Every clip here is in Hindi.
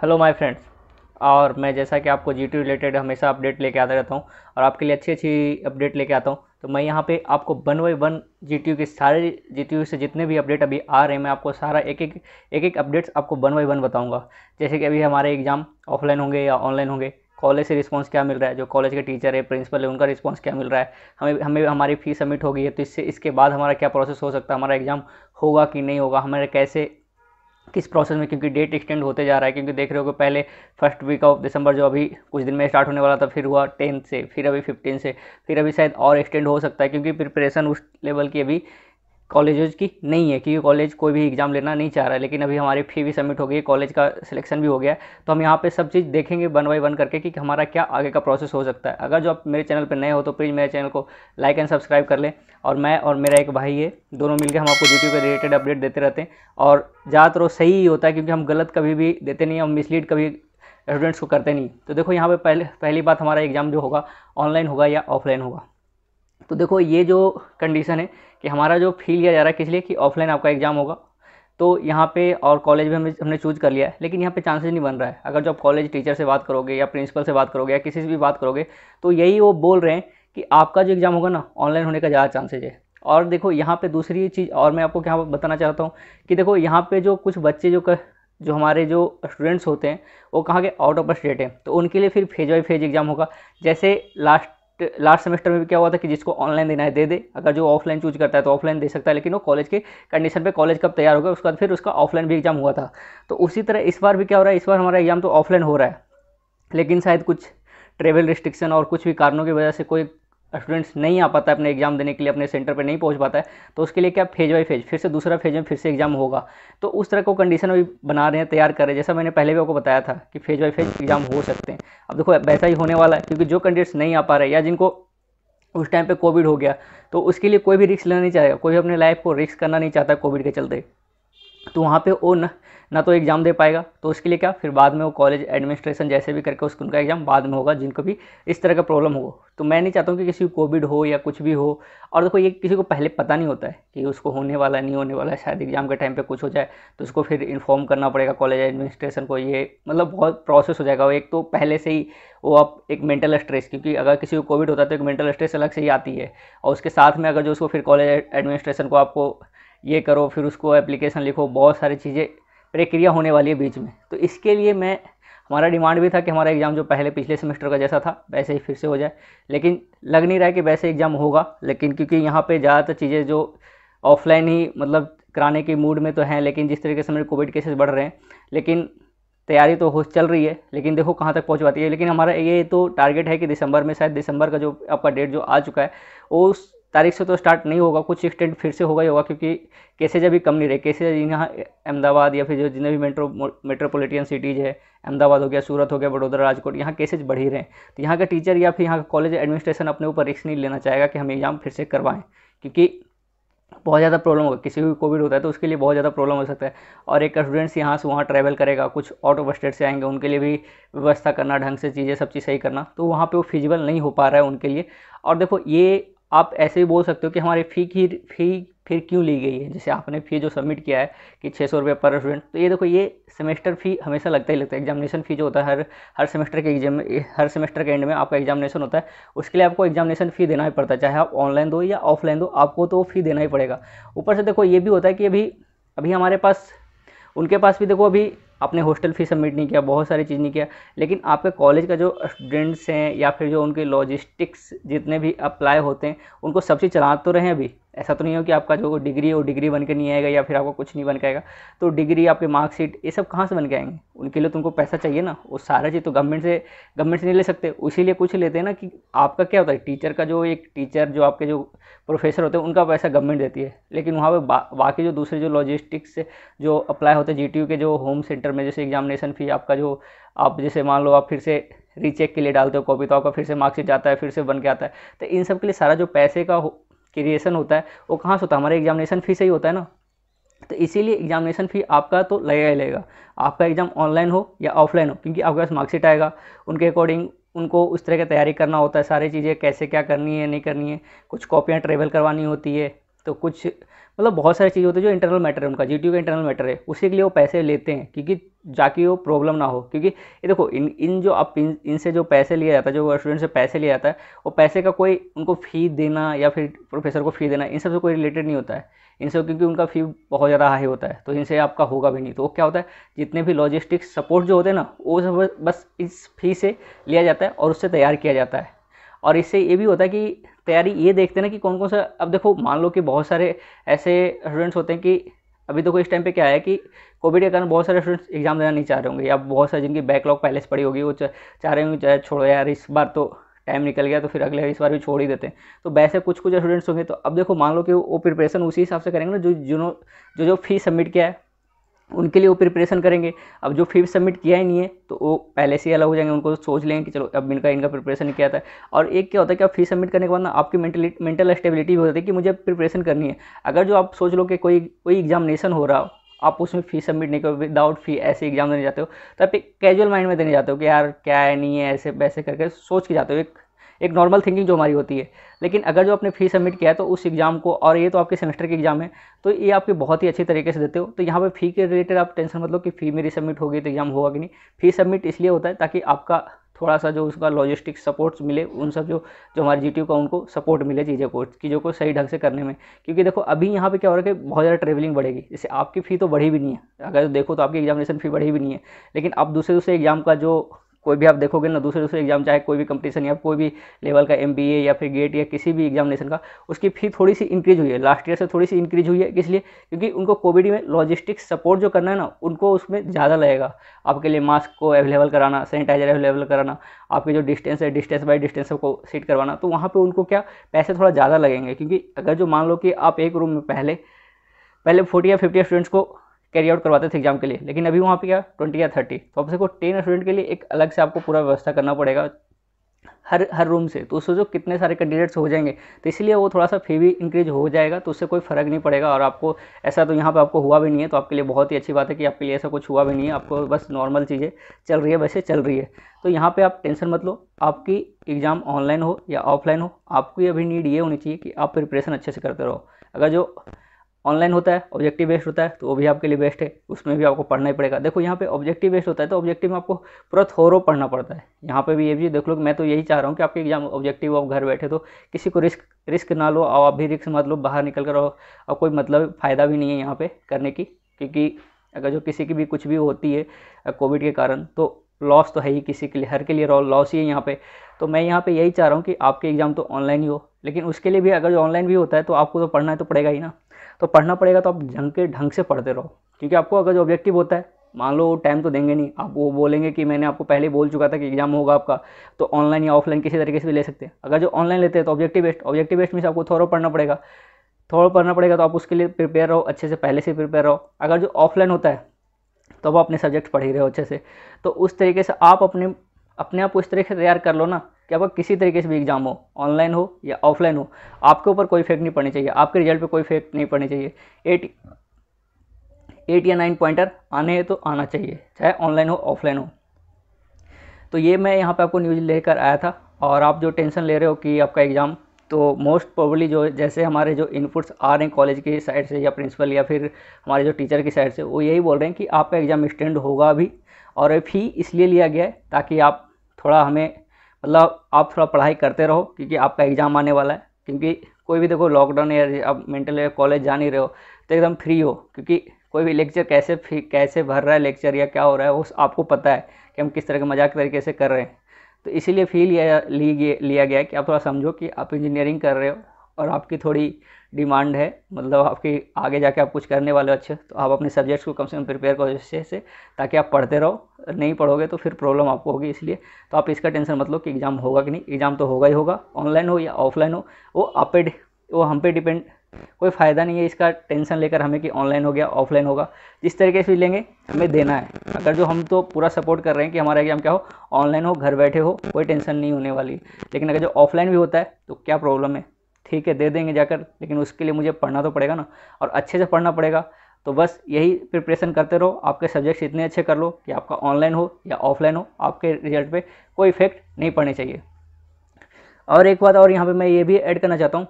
हेलो माय फ्रेंड्स और मैं जैसा कि आपको जी रिलेटेड हमेशा अपडेट लेके आता रहता हूँ और आपके लिए अच्छी अच्छी अपडेट लेके आता हूँ तो मैं यहाँ पे आपको वन बाई वन जी के सारे जी से जितने भी अपडेट अभी आ रहे हैं मैं आपको सारा एक एक एक एक अपडेट्स आपको वन बाई वन बताऊँगा जैसे कि अभी हमारे एग्ज़ाम ऑफलाइन होंगे या ऑनलाइन होंगे कॉलेज से रिस्पांस क्या मिल रहा है जो कॉलेज के टीचर है प्रिंसिपल है उनका रिस्पांस क्या मिल रहा है हमें हमें हमारी फ़ीस सबमिट हो गई है तो इससे इसके बाद हमारा क्या प्रोसेस हो सकता है हमारा एग्ज़ाम होगा कि नहीं होगा हमारे कैसे किस प्रोसेस में क्योंकि डेट एक्सटेंड होते जा रहा है क्योंकि देख रहे हो कि पहले फर्स्ट वीक ऑफ दिसंबर जो अभी कुछ दिन में स्टार्ट होने वाला था फिर हुआ टेंथ से फिर अभी फिफ्टीन से फिर अभी शायद और एक्सटेंड हो सकता है क्योंकि प्रिपरेशन उस लेवल की अभी कॉलेजेज की नहीं है क्योंकि कॉलेज कोई भी एग्ज़ाम लेना नहीं चाह रहा है लेकिन अभी हमारी फी भी सबमिट हो गई है कॉलेज का सिलेक्शन भी हो गया है तो हम यहाँ पे सब चीज़ देखेंगे वन बाई वन करके कि हमारा क्या आगे का प्रोसेस हो सकता है अगर जो आप मेरे चैनल पर नए हो तो प्लीज़ मेरे चैनल को लाइक एंड सब्सक्राइब कर लें और मैं और मेरा एक भाई है दोनों मिलकर हम आपको यूट्यूब के रिलेटेड अपडेट देते रहते हैं और ज़्यादातर वो सही ही होता है क्योंकि हम गलत कभी भी देते नहीं हम मिसलीड कभी स्टूडेंट्स को करते नहीं तो देखो यहाँ पर पहले पहली बात हमारा एग्ज़ाम जो होगा ऑनलाइन होगा या ऑफलाइन होगा तो देखो ये जो कंडीशन है कि हमारा जो फील किया जा रहा है किस लिए कि ऑफलाइन आपका एग्ज़ाम होगा तो यहाँ पे और कॉलेज में हमने हमने चूज़ कर लिया है लेकिन यहाँ पे चांसेस नहीं बन रहा है अगर जो आप कॉलेज टीचर से बात करोगे या प्रिंसिपल से बात करोगे या किसी से भी बात करोगे तो यही वो बोल रहे हैं कि आपका जो एग्ज़ाम होगा ना ऑनलाइन होने का ज़्यादा चांसेज है और देखो यहाँ पर दूसरी चीज़ और मैं आपको क्या बताना चाहता हूँ कि देखो यहाँ पे जो कुछ बच्चे जो कर, जो हमारे जो स्टूडेंट्स होते हैं वो कहाँ के आउट ऑफ स्टेट हैं तो उनके लिए फिर फेज बाई फेज एग्ज़ाम होगा जैसे लास्ट लास्ट सेमेस्टर में भी क्या हुआ था कि जिसको ऑनलाइन देना है दे दे अगर जो ऑफलाइन चूज करता है तो ऑफलाइन दे सकता है लेकिन वो कॉलेज के कंडीशन पे कॉलेज कब तैयार होगा उसके बाद फिर उसका ऑफलाइन भी एग्जाम हुआ था तो उसी तरह इस बार भी क्या हो रहा है इस बार हमारा एग्जाम तो ऑफलाइन हो रहा है लेकिन शायद कुछ ट्रेवल रिस्ट्रिक्शन और कुछ भी कारणों की वजह से कोई स्टूडेंट्स नहीं आ पाता है अपने एग्जाम देने के लिए अपने सेंटर पर नहीं पहुंच पाता है तो उसके लिए क्या फेज बाई फेज फिर से दूसरा फेज में फिर से एग्जाम होगा तो उस तरह को कंडीशन अभी बना रहे हैं तैयार कर रहे हैं जैसा मैंने पहले भी आपको बताया था कि फेज बाई फेज एग्जाम हो सकते हैं अब देखो वैसा ही होने वाला है क्योंकि जो कैंडिडेट्स नहीं आ पा रहे या जिनको उस टाइम पर कोविड हो गया तो उसके लिए कोई भी रिस्क लेना नहीं चाहेगा कोई अपने लाइफ को रिस्क करना नहीं चाहता कोविड के चलते तो वहाँ पे वो ना ना तो एग्ज़ाम दे पाएगा तो उसके लिए क्या फिर बाद में वो कॉलेज एडमिनिस्ट्रेशन जैसे भी करके उसको उनका एग्ज़ाम बाद में होगा जिनको भी इस तरह का प्रॉब्लम हो तो मैं नहीं चाहता हूँ कि किसी को कोविड हो या कुछ भी हो और देखो ये किसी को पहले पता नहीं होता है कि उसको होने वाला नहीं होने वाला है शायद एग्ज़ाम के टाइम पर कुछ हो जाए तो उसको फिर इन्फॉर्म करना पड़ेगा कॉलेज एडमिनिस्ट्रेशन को ये मतलब बहुत प्रोसेस हो जाएगा एक तो पहले से ही वो आप एक मेंटल स्ट्रेस क्योंकि अगर किसी को कोविड होता है तो एक मेंटल स्ट्रेस अलग से ही आती है और उसके साथ में अगर जो उसको फिर कॉलेज एडमिनिस्ट्रेशन को आपको ये करो फिर उसको एप्लीकेशन लिखो बहुत सारी चीज़ें प्रक्रिया होने वाली है बीच में तो इसके लिए मैं हमारा डिमांड भी था कि हमारा एग्ज़ाम जो पहले पिछले सेमेस्टर का जैसा था वैसे ही फिर से हो जाए लेकिन लग नहीं रहा है कि वैसे एग्ज़ाम होगा लेकिन क्योंकि यहाँ पे ज़्यादातर चीज़ें जो ऑफलाइन ही मतलब कराने के मूड में तो हैं लेकिन जिस तरीके से हमारे कोविड केसेस बढ़ रहे हैं लेकिन तैयारी तो हो चल रही है लेकिन देखो कहाँ तक पहुँच पाती है लेकिन हमारा ये तो टारगेट है कि दिसंबर में शायद दिसंबर का जो आपका डेट जो आ चुका है वो उस तारीख से तो स्टार्ट नहीं होगा कुछ एक्सटेंड फिर से होगा ही होगा क्योंकि केसेज अभी कम नहीं रहे केसेज यहाँ अहमदाबाद या फिर जो जितने भी मेट्रो मेट्रोपोलिटन सिटीज़ है अहमदाबाद हो गया सूरत हो गया वडोदरा राजकोट यहाँ केसेज बढ़ ही रहे हैं तो यहाँ का टीचर या फिर यहाँ का कॉलेज एडमिनिस्ट्रेशन अपने ऊपर रिस्क नहीं लेना चाहेगा कि हम एग्ज़ाम फिर से करवाएँ क्योंकि बहुत ज़्यादा प्रॉब्लम होगा किसी भी कोविड होता है तो उसके लिए बहुत ज़्यादा प्रॉब्लम हो सकता है और एक स्टूडेंट्स यहाँ से वहाँ ट्रैवल करेगा कुछ आउट ऑफ स्टेट से आएंगे उनके लिए भी व्यवस्था करना ढंग से चीज़ें सब चीज़ सही करना तो वहाँ पे वो फिजिबल नहीं हो पा रहा है उनके लिए और देखो ये आप ऐसे ही बोल सकते हो कि हमारी फ़ी की फ़ी फिर क्यों ली गई है जैसे आपने फ़ी जो सबमिट किया है कि छः सौ रुपये पर स्टूडेंट तो ये देखो ये सेमेस्टर फ़ी हमेशा लगता ही लगता है एग्जामिनेशन फ़ी जो होता है हर हर सेमेस्टर के एग्जाम हर सेमेस्टर के एंड में आपका एग्जामिनेशन होता है उसके लिए आपको एग्जामिनेशन फ़ी देना ही पड़ता है चाहे आप ऑनलाइन दो या ऑफलाइन दो आपको तो फ़ी देना ही पड़ेगा ऊपर से देखो ये भी होता है कि अभी अभी हमारे पास उनके पास भी देखो अभी आपने हॉस्टल फीस सबमिट नहीं किया बहुत सारी चीज़ नहीं किया लेकिन आपके कॉलेज का जो स्टूडेंट्स हैं या फिर जो उनके लॉजिस्टिक्स जितने भी अप्लाई होते हैं उनको सब चीज़ चला तो रहे हैं अभी ऐसा तो नहीं हो कि आपका जो डिग्री है वो डिग्री बन के नहीं आएगा या फिर आपका कुछ नहीं बन के आएगा तो डिग्री आपके मार्कशीट ये सब कहाँ से बन के आएंगे उनके लिए तुमको पैसा चाहिए ना वो सारा चीज़ तो गवर्नमेंट से गवर्नमेंट से नहीं ले सकते उसीलिए कुछ लेते हैं ना कि आपका क्या होता है टीचर का जो एक टीचर जो आपके जो प्रोफेसर होते हैं उनका पैसा गवर्नमेंट देती है लेकिन वहाँ पर बाकी जो दूसरे जो लॉजिस्टिक्स जो अप्लाई होते हैं जी के जो होम सेंटर में जैसे एग्जामिनेशन फी आपका जो आप जैसे मान लो आप फिर से रीचेक के लिए डालते हो कॉपी तो आपका फिर से मार्कशीट जाता है फिर से बन के आता है तो इन सब के लिए सारा जो पैसे का क्रिएशन होता है वो कहाँ से होता है हमारे एग्जामिनेशन फी से ही होता है ना तो इसीलिए एग्जामिनेशन फी आपका तो लगेगा ही लगेगा आपका एग्ज़ाम ऑनलाइन हो या ऑफलाइन हो क्योंकि आपके पास मार्कशीट आएगा उनके अकॉर्डिंग उनको उस तरह की तैयारी करना होता है सारी चीज़ें कैसे क्या करनी है नहीं करनी है कुछ कॉपियाँ ट्रेवल करवानी होती है तो कुछ मतलब बहुत सारी चीज़ होती है जो इंटरनल मैटर है उनका जी का इंटरनल मैटर है उसी के लिए वो पैसे लेते हैं क्योंकि जाके वो प्रॉब्लम ना हो क्योंकि ये देखो इन इन जो अब इन इनसे जो पैसे लिया जाता है जो स्टूडेंट से पैसे लिया जाता है वो पैसे का कोई उनको फ़ी देना या फिर प्रोफेसर को फ़ी देना इन सब से कोई रिलेटेड नहीं होता है इनसे क्योंकि उनका फ़ी बहुत ज़्यादा हाई होता है तो इनसे आपका होगा भी नहीं तो वो क्या होता है जितने भी लॉजिस्टिक सपोर्ट जो होते हैं ना वो सब बस इस फ़ी से लिया जाता है और उससे तैयार किया जाता है और इससे ये भी होता है कि तैयारी ये देखते ना कि कौन कौन सा अब देखो मान लो कि बहुत सारे ऐसे स्टूडेंट्स होते हैं कि अभी देखो तो इस टाइम पे क्या है कि कोविड के कारण बहुत सारे स्टूडेंट्स एग्जाम देना नहीं चाह रहे होंगे या बहुत सारे जिनकी बैकलॉग पहले से पड़ी होगी वो चाह रहे होंगे चाहे छोड़ो यार इस बार तो टाइम निकल गया तो फिर अगले इस बार भी छोड़ ही देते हैं तो वैसे कुछ कुछ स्टूडेंट्स होंगे तो अब देखो मान लो कि वो प्रिपरेशन उसी हिसाब से करेंगे ना जो जिन्हों जो जो फीस सबमिट किया है उनके लिए वो प्रिपरेशन करेंगे अब जो फिफ्थ सबमिट किया ही नहीं है तो वो पहले से ही अलग हो जाएंगे उनको सोच लेंगे कि चलो अब इनका इनका प्रिपरेशन किया था और एक क्या होता है कि आप फीस सबमिट करने के बाद ना आपकी मेंटल मेंटल स्टेबिलिटी भी होती है कि मुझे प्रिपरेशन करनी है अगर जो आप सोच लो कि कोई कोई एग्जामिनेशन हो रहा हो आप उसमें फ़ीस सबमिट नहीं करो विदाउट फी ऐसे एग्जाम देने जाते हो तो आप एक कैजुअल माइंड में देने जाते हो कि यार क्या है नहीं है ऐसे वैसे करके सोच के जाते हो एक एक नॉर्मल थिंकिंग जो हमारी होती है लेकिन अगर जो आपने फी सबमिट किया है तो उस एग्ज़ाम को और ये तो आपके सेमेस्टर के एग्ज़ाम है तो ये आपके बहुत ही अच्छी तरीके से देते हो तो यहाँ पर फी के रिलेटेड आप टेंशन मतलब कि फ़ी मेरी सबमिट होगी तो एग्ज़ाम होगा कि नहीं फ़ी सबमिट इसलिए होता है ताकि आपका थोड़ा सा जो उसका लॉजिस्टिक सपोर्ट्स मिले उन सब जो जो हमारे जी का उनको सपोर्ट मिले चीजें को चीज़ों को सही ढंग से करने में क्योंकि देखो अभी यहाँ पे क्या हो रहा है कि बहुत ज़्यादा ट्रेवलिंग बढ़ेगी जैसे आपकी फ़ी तो बढ़ी भी नहीं है अगर देखो तो आपकी एग्जामिनेशन फ़ी बढ़ी भी नहीं है लेकिन आप दूसरे दूसरे एग्जाम का जो कोई भी आप देखोगे ना दूसरे दूसरे एग्जाम चाहे कोई भी कंपटीशन या कोई भी लेवल का एम या फिर गेट या किसी भी एग्जामिनेशन का उसकी फ़ी थोड़ी सी इंक्रीज हुई है लास्ट ईयर से थोड़ी सी इंक्रीज हुई है इसलिए क्योंकि उनको कोविड में लॉजिस्टिक सपोर्ट जो करना है ना उनको उसमें ज़्यादा लगेगा आपके लिए मास्क को अवेलेबल कराना सैनिटाइजर अवेलेबल कराना आपके जो डिस्टेंस है डिस्टेंस बाई डिस्टेंस को सीट करवाना तो वहाँ पर उनको क्या पैसे थोड़ा ज़्यादा लगेंगे क्योंकि अगर जो मान लो कि आप एक रूम में पहले पहले फोर्टी या फिफ्टी स्टूडेंट्स को कैरी आउट करवाते थे एग्जाम के लिए लेकिन अभी वहाँ पे क्या ट्वेंटी या थर्टी तो आपसे को टेन स्टूडेंट के लिए एक अलग से आपको पूरा व्यवस्था करना पड़ेगा हर हर रूम से तो उससे जो कितने सारे कैंडिडेट्स हो जाएंगे तो इसलिए वो थोड़ा सा फी भी इंक्रीज हो जाएगा तो उससे कोई फ़र्क नहीं पड़ेगा और आपको ऐसा तो यहाँ पे आपको हुआ भी नहीं है तो आपके लिए बहुत ही अच्छी बात है कि आपके लिए ऐसा कुछ हुआ भी नहीं है आपको बस नॉर्मल चीज़ें चल रही है वैसे चल रही है तो यहाँ पर आप टेंशन मत लो आपकी एग्ज़ाम ऑनलाइन हो या ऑफलाइन हो आपकी अभी नीड ये होनी चाहिए कि आप प्रिपरेशन अच्छे से करते रहो अगर जो ऑनलाइन होता है ऑब्जेक्टिव बेस्ड होता है तो वो भी आपके लिए बेस्ट है उसमें भी आपको पढ़ना ही पड़ेगा देखो यहाँ पे ऑब्जेक्टिव बेस्ड होता है तो ऑब्जेक्टिव में आपको पूरा थोरो पढ़ना पड़ता है यहाँ पे भी ये भी देख लो मैं तो यही चाह रहा हूँ कि आपके एग्जाम ऑब्जेक्टिव आप घर बैठे तो किसी को रिस्क रिस्क ना लो और आप भी रिस्क मत लो बाहर निकल कर और कोई मतलब फ़ायदा भी नहीं है यहाँ पर करने की क्योंकि अगर जो किसी की भी कुछ भी होती है कोविड के कारण तो लॉस तो है ही किसी के लिए हर के लिए लॉस ही है यहाँ पे तो मैं यहाँ पे यही चाह रहा हूँ कि आपके एग्ज़ाम तो ऑनलाइन ही हो लेकिन उसके लिए भी अगर ऑनलाइन भी होता है तो आपको तो पढ़ना है तो पड़ेगा ही ना तो पढ़ना पड़ेगा तो आप ढंग के ढंग से पढ़ते रहो क्योंकि आपको अगर जो ऑब्जेक्टिव होता है मान लो टाइम तो देंगे नहीं आप वो बोलेंगे कि मैंने आपको पहले बोल चुका था कि एग्जाम होगा आपका तो ऑनलाइन या ऑफलाइन किसी तरीके से भी ले सकते हैं अगर जो ऑनलाइन लेते हैं तो objective best objective based mean आपको थोड़ा पढ़ना पड़ेगा थोड़ा पढ़ना पड़ेगा तो आप उसके लिए प्रिपेयर रहो अच्छे से पहले से प्रिपेयर रहो अगर जो ऑफलाइन होता है तो आप अपने सब्जेक्ट पढ़ ही रहे हो अच्छे से तो उस तरीके से आप अपने अपने आप को इस तरीके से तैयार कर लो ना कि आपका किसी तरीके से भी एग्जाम हो ऑनलाइन हो या ऑफलाइन हो आपके ऊपर कोई फेक नहीं पड़नी चाहिए आपके रिजल्ट पे कोई फेक नहीं पड़नी चाहिए एट एट या नाइन पॉइंटर आने हैं तो आना चाहिए चाहे ऑनलाइन हो ऑफलाइन हो तो ये मैं यहाँ पर आपको न्यूज़ लेकर आया था और आप जो टेंशन ले रहे हो कि आपका एग्ज़ाम तो मोस्ट प्रोबली जो जैसे हमारे जो इनपुट्स आ रहे हैं कॉलेज की साइड से या प्रिंसिपल या फिर हमारे जो टीचर की साइड से वो यही बोल रहे हैं कि आपका एग्ज़ाम स्टैंड होगा अभी और फी इसलिए लिया गया है ताकि आप थोड़ा हमें मतलब आप थोड़ा पढ़ाई करते रहो क्योंकि आपका एग्ज़ाम आने वाला है क्योंकि कोई भी देखो लॉकडाउन या आप मेंटल या कॉलेज जा नहीं रहे हो तो एकदम फ्री हो क्योंकि कोई भी लेक्चर कैसे कैसे भर रहा है लेक्चर या क्या हो रहा है वो आपको पता है कि हम किस तरह के मजाक तरीके से कर रहे हैं तो इसीलिए फील लिया लिया गया कि आप थोड़ा समझो कि आप इंजीनियरिंग कर रहे हो और आपकी थोड़ी डिमांड है मतलब आपकी आगे जाके आप कुछ करने वाले अच्छे तो आप अपने सब्जेक्ट्स को कम से कम प्रिपेयर करो अच्छे से ताकि आप पढ़ते रहो नहीं पढ़ोगे तो फिर प्रॉब्लम आपको होगी इसलिए तो आप इसका टेंशन मत लो कि एग्ज़ाम होगा कि नहीं एग्ज़ाम तो होगा ही होगा ऑनलाइन हो या ऑफलाइन हो वो आप पे वो हम पे डिपेंड कोई फ़ायदा नहीं है इसका टेंशन लेकर हमें कि ऑनलाइन हो गया ऑफलाइन होगा जिस तरीके से लेंगे हमें देना है अगर जो हम तो पूरा सपोर्ट कर रहे हैं कि हमारा एग्जाम क्या हो ऑनलाइन हो घर बैठे हो कोई टेंशन नहीं होने वाली लेकिन अगर जो ऑफलाइन भी होता है तो क्या प्रॉब्लम है ठीक है दे देंगे जाकर लेकिन उसके लिए मुझे पढ़ना तो पड़ेगा ना और अच्छे से पढ़ना पड़ेगा तो बस यही प्रिपरेशन करते रहो आपके सब्जेक्ट्स इतने अच्छे कर लो कि आपका ऑनलाइन हो या ऑफलाइन हो आपके रिजल्ट पे कोई इफेक्ट नहीं पड़ने चाहिए और एक बात और यहाँ पे मैं ये भी ऐड करना चाहता हूँ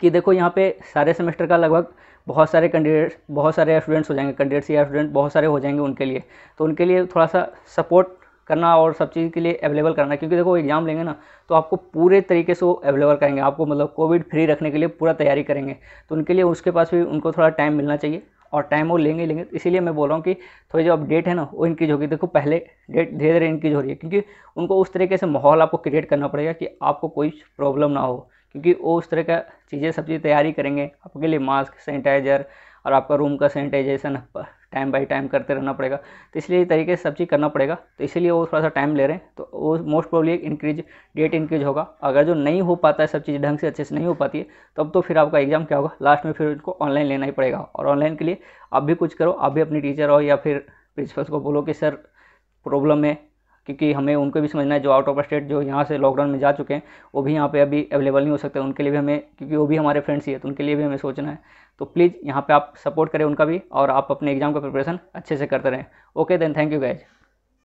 कि देखो यहाँ पे सारे सेमेस्टर का लगभग बहुत सारे कैंडिडेट्स बहुत सारे स्टूडेंट्स हो जाएंगे कैंडिडेट्स या स्टूडेंट बहुत सारे हो जाएंगे उनके लिए तो उनके लिए थोड़ा सा सपोर्ट करना और सब चीज़ के लिए अवेलेबल करना क्योंकि देखो एग्ज़ाम लेंगे ना तो आपको पूरे तरीके से वो अवेलेबल करेंगे आपको मतलब कोविड फ्री रखने के लिए पूरा तैयारी करेंगे तो उनके लिए उसके पास भी उनको थोड़ा टाइम मिलना चाहिए और टाइम वो लेंगे लेंगे इसीलिए मैं बोल रहा हूँ कि थोड़ी जो अब डेट है ना वो इनक्रीज होगी देखो पहले डेट धीरे धीरे इनक्रीज हो रही है क्योंकि उनको उस तरीके से माहौल आपको क्रिएट करना पड़ेगा कि आपको कोई प्रॉब्लम ना हो क्योंकि वो उस तरह का चीज़ें सब चीज़ तैयारी करेंगे आपके लिए मास्क सैनिटाइजर और आपका रूम का सैनिटाइजेशन टाइम बाई टाइम करते रहना पड़ेगा तो इसलिए तरीके से सब चीज़ करना पड़ेगा तो इसीलिए वो थोड़ा सा टाइम ले रहे हैं तो वो मोस्ट प्रॉब्ली एक इंक्रीज डेट इंक्रीज होगा अगर जो नहीं हो पाता है सब चीज़ ढंग से अच्छे से नहीं हो पाती है तब तो, तो फिर आपका एग्ज़ाम क्या होगा लास्ट में फिर उनको ऑनलाइन लेना ही पड़ेगा और ऑनलाइन के लिए आप भी कुछ करो आप भी अपनी टीचर हो या फिर प्रिंसिपल्स को बोलो कि सर प्रॉब्लम है क्योंकि हमें उनको भी समझना है जो आउट ऑफ स्टेट जो यहाँ से लॉकडाउन में जा चुके हैं वो भी यहाँ पे अभी अवेलेबल नहीं हो सकते उनके लिए भी हमें क्योंकि वो भी हमारे फ्रेंड्स ही है तो उनके लिए भी हमें सोचना है तो प्लीज़ यहाँ पर आप सपोर्ट करें उनका भी और आप अपने एग्ज़ाम का प्रिपरेशन अच्छे से करते रहें okay then thank you guys